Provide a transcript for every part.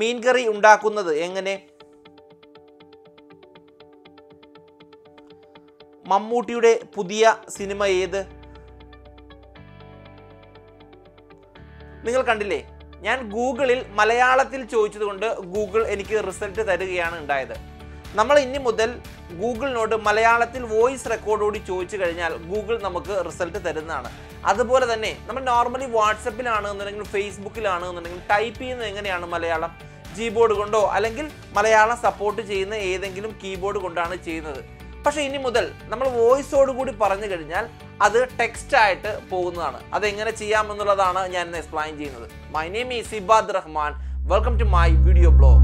മീൻകറി ഉണ്ടാക്കുന്നത് എങ്ങനെ മമ്മൂട്ടിയുടെ പുതിയ സിനിമ ഏത് നിങ്ങൾ കണ്ടില്ലേ ഞാൻ ഗൂഗിളിൽ മലയാളത്തിൽ ചോദിച്ചതുകൊണ്ട് ഗൂഗിൾ എനിക്ക് റിസൾട്ട് തരികയാണ് ഉണ്ടായത് നമ്മൾ ഇനി മുതൽ ഗൂഗിളിനോട് മലയാളത്തിൽ വോയിസ് റെക്കോർഡോടി ചോദിച്ചു കഴിഞ്ഞാൽ ഗൂഗിൾ നമുക്ക് റിസൾട്ട് തരുന്നതാണ് അതുപോലെ തന്നെ നമ്മൾ നോർമലി വാട്സപ്പിലാണ് എന്നുണ്ടെങ്കിൽ ഫേസ്ബുക്കിലാണ് എന്നുണ്ടെങ്കിൽ ടൈപ്പ് ചെയ്യുന്നത് എങ്ങനെയാണ് മലയാളം കീബോർഡ് കൊണ്ടോ അല്ലെങ്കിൽ മലയാളം സപ്പോർട്ട് ചെയ്യുന്ന ഏതെങ്കിലും കീബോർഡ് കൊണ്ടാണ് ചെയ്യുന്നത് പക്ഷേ ഇനി മുതൽ നമ്മൾ വോയിസോട് കൂടി പറഞ്ഞു കഴിഞ്ഞാൽ അത് ടെക്സ്റ്റ് ആയിട്ട് പോകുന്നതാണ് അതെങ്ങനെ ചെയ്യാമെന്നുള്ളതാണ് ഞാൻ ഇന്ന് എക്സ്പ്ലെയിൻ ചെയ്യുന്നത് my name is Ibad Rahman welcome to my video blog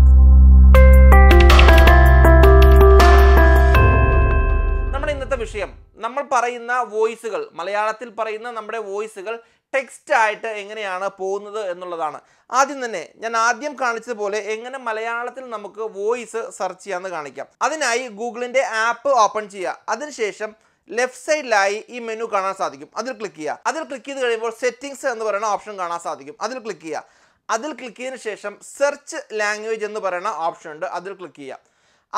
നമ്മുടെ ഇന്നത്തെ വിഷയം നമ്മൾ പറയുന്ന വോയിസുകൾ മലയാളത്തിൽ പറയുന്ന നമ്മുടെ വോയിസുകൾ ടെക്സ്റ്റ് ആയിട്ട് എങ്ങനെയാണ് പോകുന്നത് എന്നുള്ളതാണ് ആദ്യം തന്നെ ഞാൻ ആദ്യം കാണിച്ചതുപോലെ എങ്ങനെ മലയാളത്തിൽ നമുക്ക് വോയിസ് സെർച്ച് ചെയ്യാമെന്ന് കാണിക്കാം അതിനായി ഗൂഗിളിൻ്റെ ആപ്പ് ഓപ്പൺ ചെയ്യുക അതിനുശേഷം ലെഫ്റ്റ് സൈഡിലായി ഈ മെനു കാണാൻ സാധിക്കും അതിൽ ക്ലിക്ക് ചെയ്യുക അതിൽ ക്ലിക്ക് ചെയ്ത് കഴിയുമ്പോൾ സെറ്റിംഗ്സ് എന്ന് പറയുന്ന ഓപ്ഷൻ കാണാൻ സാധിക്കും അതിൽ ക്ലിക്ക് ചെയ്യുക അതിൽ ക്ലിക്ക് ചെയ്തതിനു ശേഷം സെർച്ച് ലാംഗ്വേജ് എന്ന് പറയുന്ന ഓപ്ഷൻ ഉണ്ട് അതിൽ ക്ലിക്ക് ചെയ്യുക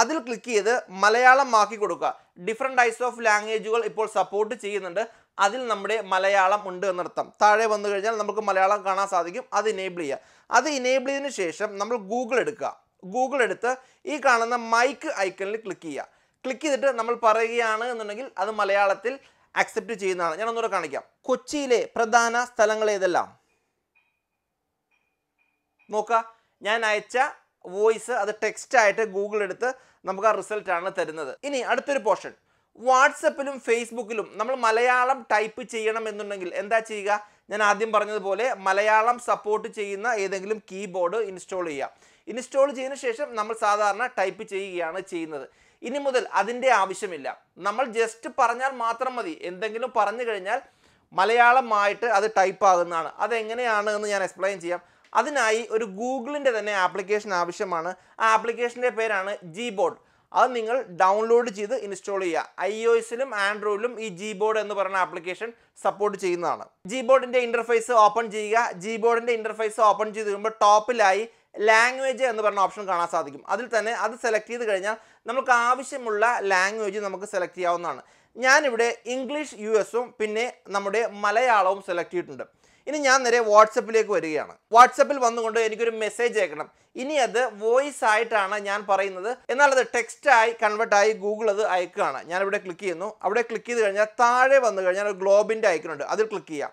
അതിൽ ക്ലിക്ക് ചെയ്ത് മലയാളം ആക്കി കൊടുക്കുക ഡിഫറെൻറ്റ് ടൈപ്സ് ഓഫ് ലാംഗ്വേജുകൾ ഇപ്പോൾ സപ്പോർട്ട് ചെയ്യുന്നുണ്ട് അതിൽ നമ്മുടെ മലയാളം ഉണ്ട് എന്നർത്ഥം താഴെ വന്നു കഴിഞ്ഞാൽ നമുക്ക് മലയാളം കാണാൻ സാധിക്കും അത് ഇനേബിൾ ചെയ്യുക അത് ഇനേബിൾ ചെയ്തതിന് ശേഷം നമ്മൾ ഗൂഗിൾ എടുക്കുക ഗൂഗിൾ എടുത്ത് ഈ കാണുന്ന മൈക്ക് ഐക്കണിൽ ക്ലിക്ക് ചെയ്യുക ക്ലിക്ക് ചെയ്തിട്ട് നമ്മൾ പറയുകയാണ് എന്നുണ്ടെങ്കിൽ അത് മലയാളത്തിൽ അക്സെപ്റ്റ് ചെയ്യുന്നതാണ് ഞാൻ ഒന്നുകൂടെ കാണിക്കാം കൊച്ചിയിലെ പ്രധാന സ്ഥലങ്ങൾ ഏതെല്ലാം നോക്കുക ഞാൻ അയച്ച വോയിസ് അത് ടെക്സ്റ്റ് ആയിട്ട് ഗൂഗിൾ എടുത്ത് നമുക്ക് ആ റിസൾട്ടാണ് തരുന്നത് ഇനി അടുത്തൊരു പോർഷൻ വാട്സപ്പിലും ഫേസ്ബുക്കിലും നമ്മൾ മലയാളം ടൈപ്പ് ചെയ്യണം എന്നുണ്ടെങ്കിൽ എന്താ ചെയ്യുക ഞാൻ ആദ്യം പറഞ്ഞതുപോലെ മലയാളം സപ്പോർട്ട് ചെയ്യുന്ന ഏതെങ്കിലും കീബോർഡ് ഇൻസ്റ്റാൾ ചെയ്യുക ഇൻസ്റ്റാൾ ചെയ്യുന്ന ശേഷം നമ്മൾ സാധാരണ ടൈപ്പ് ചെയ്യുകയാണ് ചെയ്യുന്നത് ഇനി മുതൽ അതിൻ്റെ ആവശ്യമില്ല നമ്മൾ ജസ്റ്റ് പറഞ്ഞാൽ മാത്രം മതി എന്തെങ്കിലും പറഞ്ഞു കഴിഞ്ഞാൽ മലയാളമായിട്ട് അത് ടൈപ്പ് ആകുന്നതാണ് അതെങ്ങനെയാണ് എന്ന് ഞാൻ എക്സ്പ്ലെയിൻ ചെയ്യാം അതിനായി ഒരു ഗൂഗിളിൻ്റെ തന്നെ ആപ്ലിക്കേഷൻ ആവശ്യമാണ് ആ ആപ്ലിക്കേഷൻ്റെ പേരാണ് ജി ബോർഡ് അത് നിങ്ങൾ ഡൗൺലോഡ് ചെയ്ത് ഇൻസ്റ്റാൾ ചെയ്യുക ഐ ഒ എസിലും ആൻഡ്രോയിഡിലും ഈ ജി ബോർഡ് എന്ന് പറയുന്ന ആപ്ലിക്കേഷൻ സപ്പോർട്ട് ചെയ്യുന്നതാണ് ജി ബോർഡിൻ്റെ ഇൻ്റർഫേസ് ഓപ്പൺ ചെയ്യുക ജി ബോർഡിൻ്റെ ഇൻ്റർഫേസ് ഓപ്പൺ ചെയ്ത് കഴിയുമ്പോൾ ടോപ്പിലായി ലാംഗ്വേജ് എന്ന് പറഞ്ഞ ഓപ്ഷൻ കാണാൻ സാധിക്കും അതിൽ തന്നെ അത് സെലക്ട് ചെയ്ത് കഴിഞ്ഞാൽ നമുക്ക് ആവശ്യമുള്ള ലാംഗ്വേജ് നമുക്ക് സെലക്ട് ചെയ്യാവുന്നതാണ് ഞാനിവിടെ ഇംഗ്ലീഷ് യു എസും പിന്നെ നമ്മുടെ മലയാളവും സെലക്ട് ചെയ്തിട്ടുണ്ട് ഇനി ഞാൻ നേരെ വാട്സപ്പിലേക്ക് വരികയാണ് വാട്സപ്പിൽ വന്നുകൊണ്ട് എനിക്കൊരു മെസ്സേജ് അയക്കണം ഇനി അത് വോയിസ് ആയിട്ടാണ് ഞാൻ പറയുന്നത് എന്നാൽ അത് ടെക്സ്റ്റ് ആയി കൺവേർട്ട് ആയി ഗൂഗിൾ അത് അയക്കുകയാണ് ഞാനിവിടെ ക്ലിക്ക് ചെയ്യുന്നു അവിടെ ക്ലിക്ക് ചെയ്ത് കഴിഞ്ഞാൽ താഴെ വന്നു കഴിഞ്ഞാൽ ഗ്ലോബിൻ്റെ അയക്കുന്നുണ്ട് അതിൽ ക്ലിക്ക് ചെയ്യാം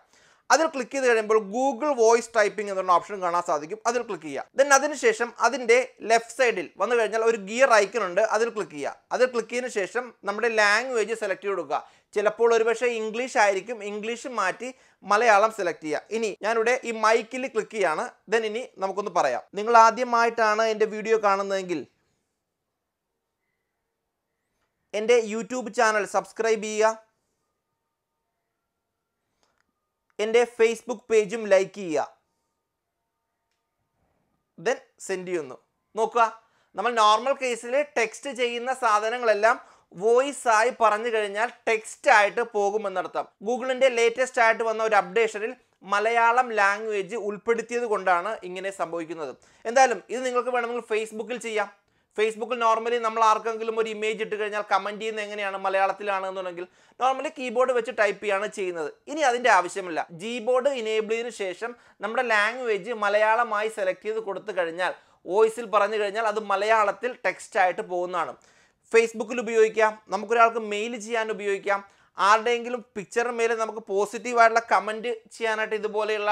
അതിൽ ക്ലിക്ക് ചെയ്ത് കഴിയുമ്പോൾ ഗൂഗിൾ വോയിസ് ടൈപ്പിംഗ് പറഞ്ഞ ഓപ്ഷൻ കാണാൻ സാധിക്കും അതിൽ ക്ലിക്ക് ചെയ്യുക ദെൻ അതിനുശേഷം അതിൻ്റെ ലെഫ്റ്റ് സൈഡിൽ വന്നു കഴിഞ്ഞാൽ ഒരു ഗിയർ ഐക്കൺ ഉണ്ട് അതിൽ ക്ലിക്ക് ചെയ്യുക അതിൽ ക്ലിക്ക് ചെയ്തതിനു ശേഷം നമ്മുടെ ലാംഗ്വേജ് സെലക്ട് ചെയ്ത് കൊടുക്കുക ചിലപ്പോൾ ഒരുപക്ഷെ ഇംഗ്ലീഷ് ആയിരിക്കും ഇംഗ്ലീഷ് മാറ്റി മലയാളം സെലക്ട് ചെയ്യുക ഇനി ഞാനിവിടെ ഈ മൈക്കിൽ ക്ലിക്ക് ചെയ്യാണ് ദെൻ ഇനി നമുക്കൊന്ന് പറയാം നിങ്ങൾ ആദ്യമായിട്ടാണ് എൻ്റെ വീഡിയോ കാണുന്നതെങ്കിൽ എൻ്റെ യൂട്യൂബ് ചാനൽ സബ്സ്ക്രൈബ് ചെയ്യുക എൻ്റെ ഫേസ്ബുക്ക് പേജും ലൈക്ക് ചെയ്യുക ദെൻ സെൻഡ് ചെയ്യുന്നു നോക്കുക നമ്മൾ നോർമൽ കേസിൽ ടെക്സ്റ്റ് ചെയ്യുന്ന സാധനങ്ങളെല്ലാം വോയിസ് ആയി പറഞ്ഞു കഴിഞ്ഞാൽ ടെക്സ്റ്റ് ആയിട്ട് പോകുമെന്നർത്ഥം ഗൂഗിളിൻ്റെ ലേറ്റസ്റ്റ് ആയിട്ട് വന്ന ഒരു അപ്ഡേഷനിൽ മലയാളം ലാംഗ്വേജ് ഉൾപ്പെടുത്തിയത് കൊണ്ടാണ് ഇങ്ങനെ സംഭവിക്കുന്നത് എന്തായാലും ഇത് നിങ്ങൾക്ക് വേണമെങ്കിൽ ഫേസ്ബുക്കിൽ ചെയ്യാം ഫേസ്ബുക്കിൽ നോർമലി നമ്മൾ ആർക്കെങ്കിലും ഒരു ഇമേജ് ഇട്ട് കഴിഞ്ഞാൽ കമൻറ്റ് ചെയ്യുന്ന എങ്ങനെയാണ് മലയാളത്തിലാണെന്നുണ്ടെങ്കിൽ നോർമലി കീബോർഡ് വെച്ച് ടൈപ്പ് ചെയ്യുകയാണ് ചെയ്യുന്നത് ഇനി അതിൻ്റെ ആവശ്യമില്ല ജി ബോർഡ് ഇനേബിൾ ചെയ്തതിനു ശേഷം നമ്മുടെ ലാംഗ്വേജ് മലയാളമായി സെലക്ട് ചെയ്ത് കൊടുത്തു കഴിഞ്ഞാൽ വോയിസിൽ പറഞ്ഞു കഴിഞ്ഞാൽ അത് മലയാളത്തിൽ ടെക്സ്റ്റായിട്ട് പോകുന്നതാണ് ഫേസ്ബുക്കിൽ ഉപയോഗിക്കാം നമുക്കൊരാൾക്ക് മെയിൽ ചെയ്യാൻ ഉപയോഗിക്കാം ആരുടെയെങ്കിലും പിക്ചറിന് മേലെ നമുക്ക് പോസിറ്റീവായിട്ടുള്ള കമൻറ്റ് ചെയ്യാനായിട്ട് ഇതുപോലെയുള്ള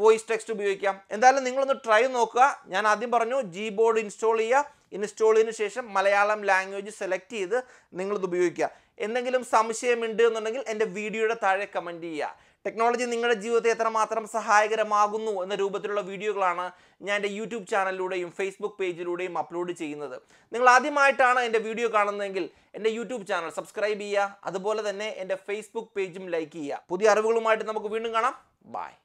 വോയിസ് ടെക്സ്റ്റ് ഉപയോഗിക്കാം എന്തായാലും നിങ്ങളൊന്ന് ട്രൈ നോക്കുക ഞാൻ ആദ്യം പറഞ്ഞു ജി ബോർഡ് ഇൻസ്റ്റാൾ ചെയ്യുക ഇൻസ്റ്റാൾ ചെയ്തതിന് ശേഷം മലയാളം ലാംഗ്വേജ് സെലക്ട് ചെയ്ത് നിങ്ങളിത് ഉപയോഗിക്കുക എന്തെങ്കിലും സംശയമുണ്ട് എന്നുണ്ടെങ്കിൽ എൻ്റെ വീഡിയോയുടെ താഴെ കമൻറ്റ് ചെയ്യുക ടെക്നോളജി നിങ്ങളുടെ ജീവിതത്തെ എത്രമാത്രം സഹായകരമാകുന്നു എന്ന രൂപത്തിലുള്ള വീഡിയോകളാണ് ഞാൻ എൻ്റെ യൂട്യൂബ് ചാനലിലൂടെയും ഫേസ്ബുക്ക് പേജിലൂടെയും അപ്ലോഡ് ചെയ്യുന്നത് നിങ്ങൾ ആദ്യമായിട്ടാണ് എൻ്റെ വീഡിയോ കാണുന്നതെങ്കിൽ എൻ്റെ യൂട്യൂബ് ചാനൽ സബ്സ്ക്രൈബ് ചെയ്യുക അതുപോലെ തന്നെ എൻ്റെ ഫേസ്ബുക്ക് പേജും ലൈക്ക് ചെയ്യുക പുതിയ അറിവുകളുമായിട്ട് നമുക്ക് വീണ്ടും കാണാം ബായ്